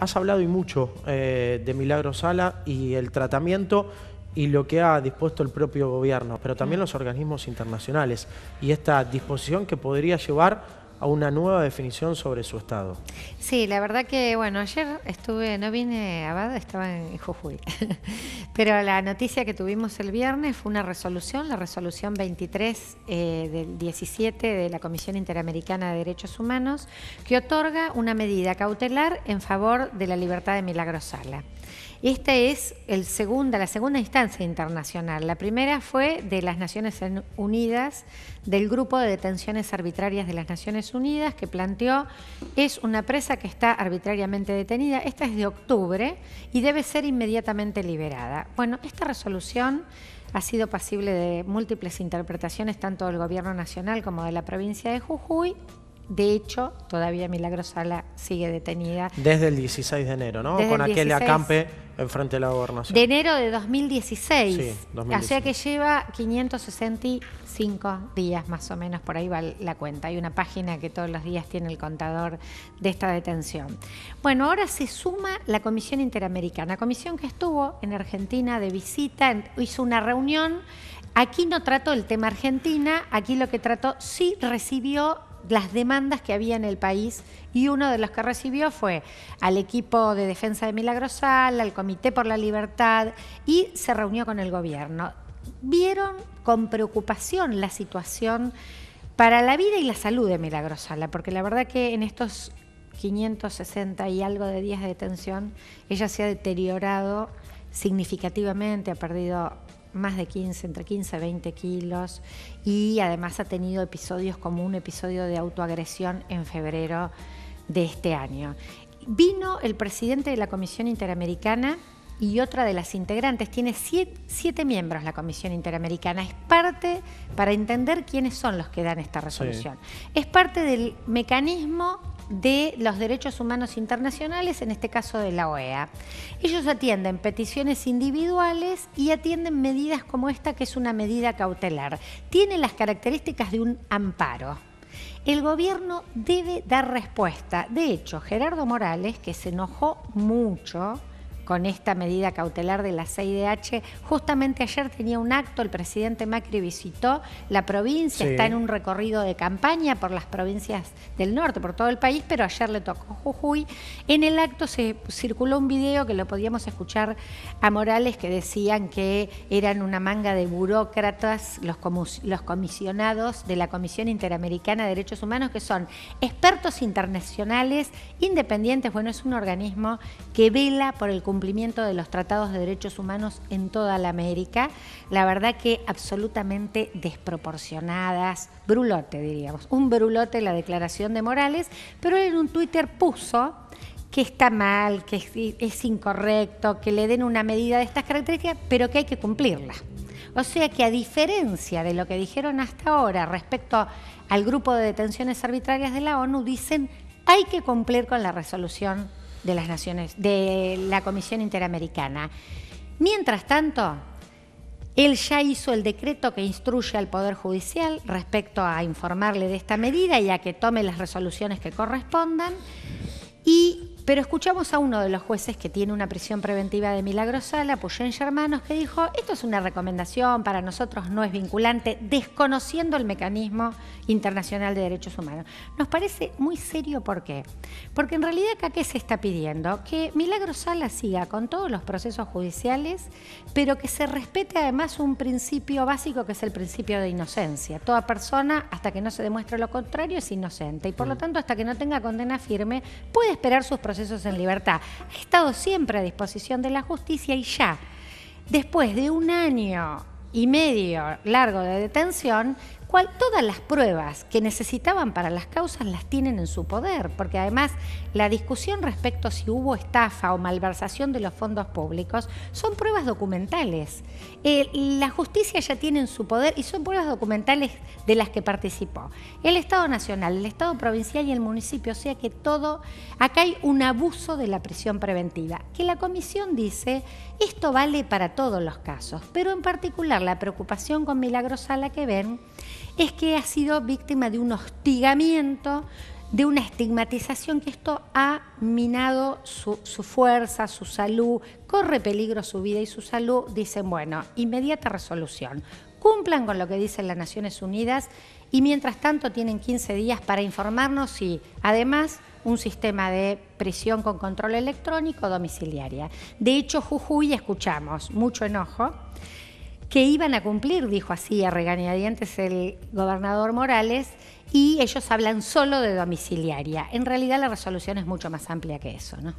Has hablado y mucho eh, de Milagro Sala y el tratamiento y lo que ha dispuesto el propio gobierno, pero también los organismos internacionales y esta disposición que podría llevar a una nueva definición sobre su estado. Sí, la verdad que, bueno, ayer estuve, no vine a Bada, estaba en Jujuy, pero la noticia que tuvimos el viernes fue una resolución, la resolución 23 eh, del 17 de la Comisión Interamericana de Derechos Humanos, que otorga una medida cautelar en favor de la libertad de Milagro Sala. Esta es el la segunda instancia internacional. La primera fue de las Naciones Unidas, del Grupo de Detenciones Arbitrarias de las Naciones Unidas, que planteó es una presa que está arbitrariamente detenida. Esta es de octubre y debe ser inmediatamente liberada. Bueno, esta resolución ha sido pasible de múltiples interpretaciones tanto del Gobierno Nacional como de la provincia de Jujuy de hecho, todavía Sala sigue detenida. Desde el 16 de enero, ¿no? Con aquel acampe Enfrente de la gobernación. De enero de 2016. Sí, O sea que lleva 565 días más o menos, por ahí va la cuenta. Hay una página que todos los días tiene el contador de esta detención. Bueno, ahora se suma la Comisión Interamericana, comisión que estuvo en Argentina de visita, hizo una reunión Aquí no trató el tema Argentina, aquí lo que trató sí recibió las demandas que había en el país y uno de los que recibió fue al equipo de defensa de Milagrosal, al Comité por la Libertad y se reunió con el gobierno. Vieron con preocupación la situación para la vida y la salud de Milagrosala, porque la verdad que en estos 560 y algo de días de detención, ella se ha deteriorado significativamente, ha perdido más de 15, entre 15 y 20 kilos y además ha tenido episodios como un episodio de autoagresión en febrero de este año. Vino el presidente de la Comisión Interamericana y otra de las integrantes. Tiene siete, miembros la Comisión Interamericana. Es parte, para entender quiénes son los que dan esta resolución, es parte del mecanismo de los Derechos Humanos Internacionales, en este caso de la OEA. Ellos atienden peticiones individuales y atienden medidas como esta, que es una medida cautelar. Tiene las características de un amparo. El gobierno debe dar respuesta. De hecho, Gerardo Morales, que se enojó mucho con esta medida cautelar de la CIDH. Justamente ayer tenía un acto, el presidente Macri visitó la provincia, está en un recorrido de campaña por las provincias del norte, por todo el país, pero ayer le tocó Jujuy. En el acto se circuló un video que lo podíamos escuchar a Morales que decían que eran una manga de burócratas los, los comisionados de la Comisión Interamericana de Derechos Humanos, que son expertos internacionales, independientes, bueno, es un organismo que vela por el cumplimiento cumplimiento de los tratados de derechos humanos en toda la América, la verdad que absolutamente desproporcionadas, brulote diríamos, un brulote la declaración de Morales, pero él en un Twitter puso que está mal, que es, incorrecto, que le den una medida de estas características, pero que hay que cumplirla. O sea que a diferencia de lo que dijeron hasta ahora respecto al grupo de detenciones arbitrarias de la ONU, dicen hay que cumplir con la resolución de las Naciones, de la Comisión Interamericana. Mientras tanto, él ya hizo el decreto que instruye al Poder Judicial respecto a informarle de esta medida y a que tome las resoluciones que correspondan. Y pero escuchamos a uno de los jueces que tiene una prisión preventiva de Milagrosala, Puyen Germanos, que dijo, esto es una recomendación, para nosotros no es vinculante, desconociendo el mecanismo internacional de derechos humanos. Nos parece muy serio, ¿por qué? Porque en realidad acá qué se está pidiendo? Que Milagrosala siga con todos los procesos judiciales, pero que se respete además un principio básico que es el principio de inocencia. Toda persona, hasta que no se demuestre lo contrario, es inocente y por lo mm. tanto, hasta que no tenga condena firme, puede esperar sus procesos en libertad. Ha estado siempre a disposición de la justicia y ya, después de un año y medio largo de detención, todas las pruebas que necesitaban para las causas las tienen en su poder, porque además la discusión respecto a si hubo estafa o malversación de los fondos públicos son pruebas documentales. Eh, la justicia ya tiene en su poder y son pruebas documentales de las que participó. El Estado Nacional, el Estado Provincial y el municipio, o sea que todo, acá hay un abuso de la prisión preventiva, que la comisión dice, esto vale para todos los casos, pero en particular la preocupación con Milagrosala que ven es que ha sido víctima de un hostigamiento, de una estigmatización que esto ha minado su, fuerza, su salud, corre peligro su vida y su salud, dicen, bueno, inmediata resolución. Cumplan con lo que dicen las Naciones Unidas y mientras tanto tienen 15 días para informarnos y además un sistema de prisión con control electrónico domiciliaria. De hecho, Jujuy escuchamos mucho enojo que iban a cumplir, dijo así a regañadientes el gobernador Morales, y ellos hablan solo de domiciliaria. En realidad la resolución es mucho más amplia que eso, ¿no?